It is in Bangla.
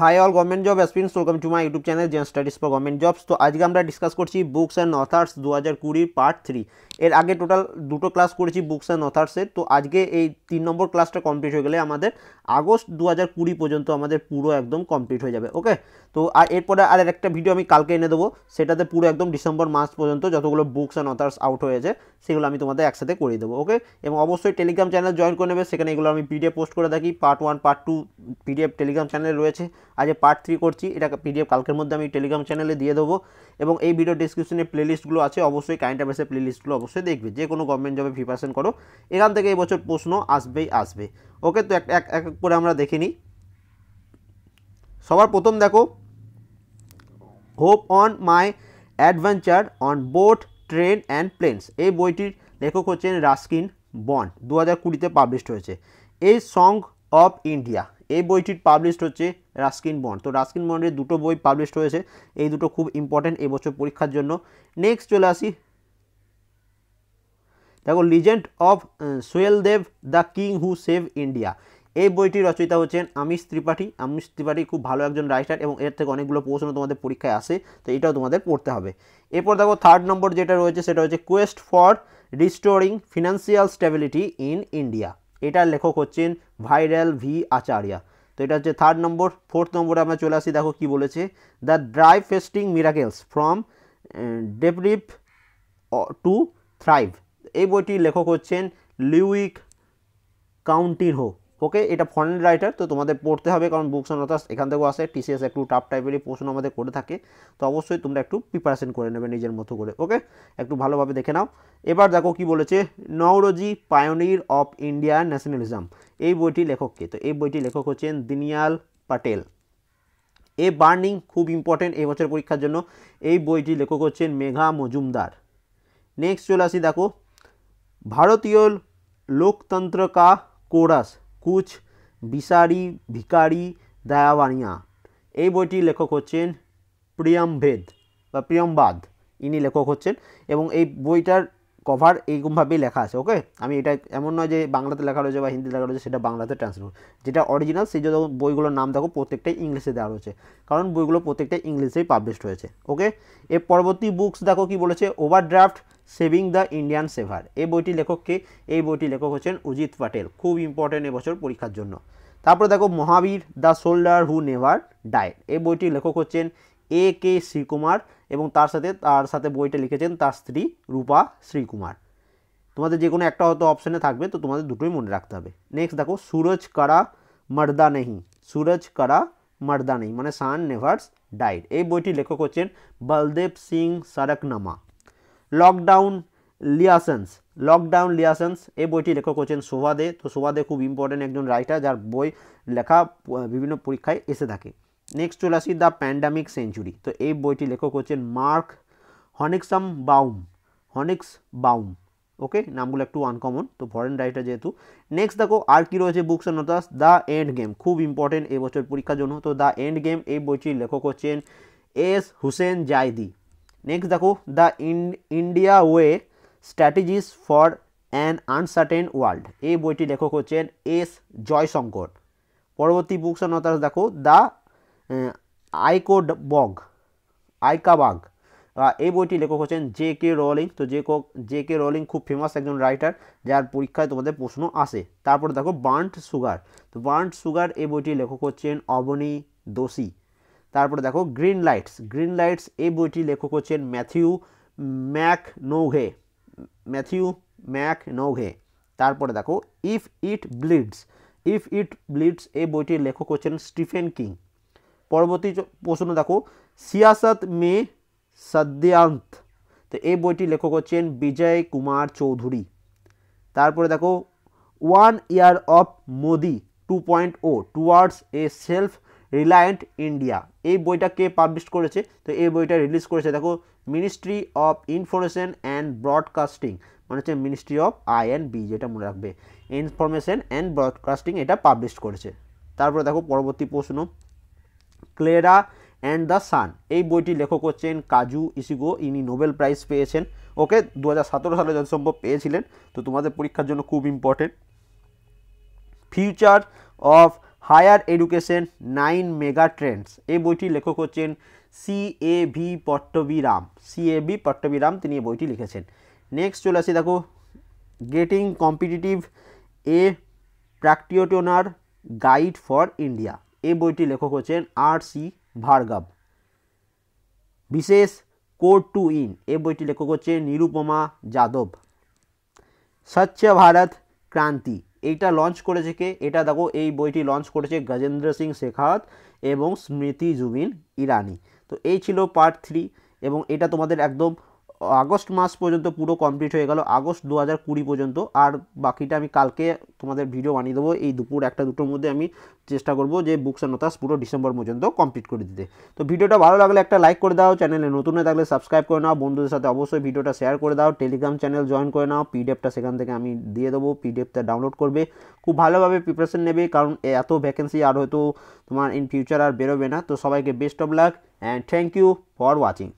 high all government job experience welcome to my YouTube channel zen studies for government jobs তো আজকে আমরা ডিসকাস করছি বুকস অ্যান্ড অথার্স দু হাজার কুড়ির পার্ট থ্রি এর আগে টোটাল দুটো ক্লাস করেছি বুকস অ্যান্ড অথার্সের তো আজকে এই তিন নম্বর ক্লাসটা কমপ্লিট হয়ে গেলে আমাদের আগস্ট দু হাজার কুড়ি পর্যন্ত আমাদের পুরো একদম কমপ্লিট হয়ে যাবে ওকে তো আর এরপরে আর একটা ভিডিও আমি কালকে এনে দেবো সেটাতে পুরো একদম ডিসেম্বর মাস পর্যন্ত যতগুলো বুকস অ্যান্ড অথার্স আউট হয়েছে সেগুলো আমি তোমাদের একসাথে করিয়ে দেবো ওকে এবং অবশ্যই টেলিগ্রাম চ্যানেল জয়েন করে নেবে সেখানে এগুলো আমি পিডিএফ পোস্ট করে থাকি part one part two PDF Telegram channel রয়েছে আজ পার্ট থ্রি করছি এটা পিডিএফ কালকের মধ্যে আমি টেলিগ্রাম চ্যানেলে দিয়ে দেবো এবং এই ভিডিও ডিসক্রিপশনে প্লেলিস্টগুলো আছে অবশ্যই কারেন্ট প্লেলিস্টগুলো অবশ্যই দেখবে যে কোনো গভর্নমেন্ট জবে প্রিপারেশন করো এখান থেকে এবছর প্রশ্ন আসবেই আসবে ওকে তো এক এক এক করে আমরা দেখে নিই সবার প্রথম দেখো hop on my adventure on boat train and planes এই বইটির লেখক হচ্ছেন রাস্কিন বন্ড দু হাজার কুড়িতে পাবলিশড হয়েছে এই সং অফ ইন্ডিয়া এই বইটির পাবলিশড হচ্ছে রাস্কিন বন্ড তো রাস্কিন বন্ডের দুটো বই পাবলিশড হয়েছে এই দুটো খুব ইম্পর্টেন্ট এবছর পরীক্ষার জন্য নেক্সট চলে আসি দেখো legend of Suheldev the king who save India এই বইটির রচয়িতা হচ্ছেন আমিষ ত্রিপাঠী আমিষ ত্রিপাঠী খুব ভালো একজন রাইটার এবং এর থেকে অনেকগুলো প্রশ্ন তোমাদের পরীক্ষায় আসে তো এটাও তোমাদের পড়তে হবে এরপর দেখো থার্ড নম্বর যেটা রয়েছে সেটা হচ্ছে quest for restoring financial stability in India এটার লেখক হচ্ছেন ভাইরাল ভি আচার্যা তো এটা হচ্ছে থার্ড নম্বর ফোর্থ নম্বরে আমরা চলে আসি দেখো কি বলেছে the drive fasting miracles from ডেভরিপ টু থ্রাইভ এই বইটির লেখক হচ্ছেন লিউইক কাউন্টিনহো ওকে এটা ফরেন রাইটার তো তোমাদের পড়তে হবে কারণ বুকস অন অথার্স এখান থেকেও আসে টিসিএস একটু টাফ টাইপেরই প্রশ্ন আমাদের করে থাকে তো অবশ্যই তোমরা একটু প্রিপারেশন করে নেবে নিজের মতো করে ওকে একটু ভালোভাবে দেখে নাও এবার দেখো কি বলেছে Naoroji pioneer of Indian nationalism এই বইটি লেখককে তো এই বইটি লেখক হচ্ছেন দিনিয়াল পাটেল এ বার্নিং খুব ইম্পর্টেন্ট এবছর পরীক্ষার জন্য এই বইটি লেখক হচ্ছেন মেঘা মজুমদার নেক্সট চলে আসি দেখো ভারতীয় লোকতন্ত্র কা কোরাস কুচ বিসারি ভিকারি দায়াবানিয়া এই বইটি লেখক হচ্ছেন প্রিয়মভেদ বা প্রিয়মবাদ ইনি লেখক হচ্ছেন এবং এই বইটার কভার এইরকমভাবেই লেখা আছে ওকে আমি এটা এমন নয় যে বাংলাতে লেখা রয়েছে বা হিন্দিতে লেখা রয়েছে সেটা বাংলাতে ট্রান্সলেট যেটা অরিজিনাল সেই জন্য বইগুলোর নাম দেখো প্রত্যেকটাই ইংলিশে দেওয়া রয়েছে কারণ বইগুলো প্রত্যেকটাই ইংলিশেই পাবলিশ হয়েছে ওকে এর পরবর্তী বুকস দেখো কি বলেছে overdraft saving the Indian saver এই বইটি লেখককে এই বইটি লেখক হচ্ছেন উজিত পাটেল খুব ইম্পর্টেন্ট এবছর পরীক্ষার জন্য তারপরে দেখো Mahavir the soldier who never died এই বইটি লেখক হচ্ছেন এ কে শ্রীকুমার এবং তার সাথে তার সাথে বইটা লিখেছেন তার স্ত্রী রূপা শ্রীকুমার তোমাদের যে কোনো একটা হয়তো অপশানে থাকবে তো তোমাদের দুটোই মনে রাখতে হবে নেক্সট দেখো সুরজ কারা মার্দা নেহি সুরজ কারা মার্দা নেহি মানে সান নেভার্স ডাইড এই বইটির লেখক হচ্ছেন Baldev Singh Sadaknama lockdown liaisons lockdown liaisons এই বইটি লেখক হচ্ছেন শোভাদে তো শোভাদে খুব ইম্পর্টেন্ট একজন রাইটার যার বই লেখা বিভিন্ন পরীক্ষায় এসে থাকে নেক্সট চলে আসি দ্য প্যান্ডামিক সেঞ্চুরি তো এই বইটি লেখক হচ্ছেন মার্ক হনিক্সাম বাউম হনিক্স বাউম ওকে নামগুলো একটু আনকমন তো ফরেন রাইটার যেহেতু নেক্সট দেখো আর কি রয়েছে books and authors the end game খুব ইম্পর্টেন্ট এবছর পরীক্ষার জন্য তো দ্য এন্ড গেম এই বইটির লেখক হচ্ছেন এস হুসেন জাইদি नेक्स्ट देखो the India way strategies for an uncertain world এই বইটি লেখক হচ্ছেন এস জয়শঙ্কর পরবর্তী বুকস অ্যান্ড দেখো দ্য আইকোড বগ আইকাবাগ এই বইটি লেখক হচ্ছেন জে কে রোলিং তো J K J K Rowling খুব ফেমাস একজন রাইটার যার পরীক্ষায় তোমাদের প্রশ্ন আসে তারপর দেখো বার্ন্ট সুগার তো বার্ন্ট সুগার এই বইটির লেখক হচ্ছেন অবনী দোষী তারপরে দেখো গ্রিন লাইটস গ্রিন লাইটস এই বইটি লেখক হচ্ছেন Matthew McNaughey Matthew McNaughey তারপরে দেখো ইফ ইট ব্লিডস ইফ ইট ব্লিডস এই বইটির লেখক হচ্ছেন স্টিফেন কিং পরবর্তী প্রশ্ন দেখো সিয়াসত মে সদ্যান্ত তো এই বইটির লেখক হচ্ছেন বিজয় কুমার চৌধুরী তারপরে দেখো one year of Modi two point o towards a self reliant India এই বইটা কে পাবলিশ করেছে তো এই বইটা রিলিজ করেছে দেখো ministry of information and broadcasting মানে হচ্ছে ministry of I and B যেটা মনে রাখবে ইনফরমেশন অ্যান্ড ব্রডকাস্টিং এটা পাবলিশ করেছে তারপরে দেখো পরবর্তী প্রশ্ন ক্লেরা অ্যান্ড দ্য সান এই বইটি লেখক হচ্ছেন কাজু ইসিগো ইনি নোবেল প্রাইজ পেয়েছেন ওকে দু সালে যত সম্ভব পেয়েছিলেন তো তোমাদের পরীক্ষার জন্য খুব important future of higher education nine mega trends এই বইটি লেখক হচ্ছেন C A V Pattabiram C A V Pattabiram তিনি এই বইটি লিখেছেন নেক্সট চলে আসি দেখো getting competitive a practitioner guide for India এই বইটি লেখক হচ্ছেন আর সি ভার্গাব বিশেষ কোড টু ইন এই বইটি লেখক হচ্ছেন নিরুপমা যাদব স্বচ্ছ ভারত ক্রান্তি এইটা লঞ্চ করেছে কে এটা দেখো এই বইটি লঞ্চ করেছে গজেন্দ্র সিং শেখাওয়াত এবং স্মৃতি জুবিন ইরানি তো এই ছিল পার্ট থ্রি এবং এটা তোমাদের একদম আগস্ট মাস পর্যন্ত পুরো কমপ্লিট হয়ে গেল আগস্ট দু হাজার কুড়ি পর্যন্ত আর বাকিটা আমি কালকে তোমাদের ভিডিও বানিয়ে দেবো এই দুপুর একটা দুটোর মধ্যে আমি চেষ্টা করব যে বুকস অ্যান্ড নোতাস পুরো ডিসেম্বর পর্যন্ত কমপ্লিট করে দিতে তো ভিডিওটা ভালো লাগলে একটা লাইক করে দাও চ্যানেলে নতুন হয়ে থাকলে সাবস্ক্রাইব করে নাও বন্ধুদের সাথে অবশ্যই ভিডিওটা শেয়ার করে দাও টেলিগ্রাম চ্যানেল জয়েন করে নাও পিডিএফটা সেখান থেকে আমি দিয়ে দেবো পিডিএফটা ডাউনলোড করবে খুব ভালোভাবে প্রিপারেশন নেবে কারণ এত ভ্যাকেন্সি আর হয়তো তোমার ইন ফিউচার আর বেরোবে না তো সবাইকে best of luck and thank you for watching